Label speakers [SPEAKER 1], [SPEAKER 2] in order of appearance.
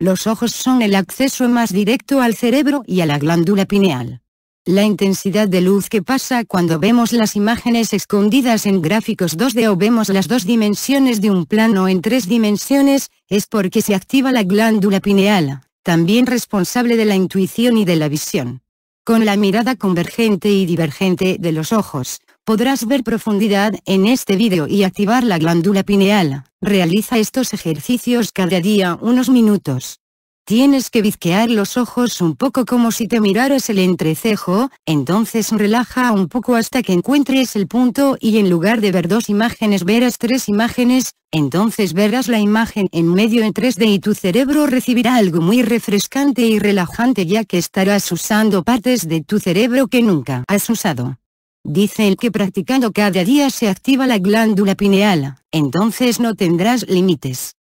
[SPEAKER 1] Los ojos son el acceso más directo al cerebro y a la glándula pineal. La intensidad de luz que pasa cuando vemos las imágenes escondidas en gráficos 2D o vemos las dos dimensiones de un plano en tres dimensiones, es porque se activa la glándula pineal, también responsable de la intuición y de la visión. Con la mirada convergente y divergente de los ojos, podrás ver profundidad en este vídeo y activar la glándula pineal. Realiza estos ejercicios cada día unos minutos. Tienes que bizquear los ojos un poco como si te miraras el entrecejo, entonces relaja un poco hasta que encuentres el punto y en lugar de ver dos imágenes verás tres imágenes, entonces verás la imagen en medio en 3D y tu cerebro recibirá algo muy refrescante y relajante ya que estarás usando partes de tu cerebro que nunca has usado. Dice el que practicando cada día se activa la glándula pineal, entonces no tendrás límites.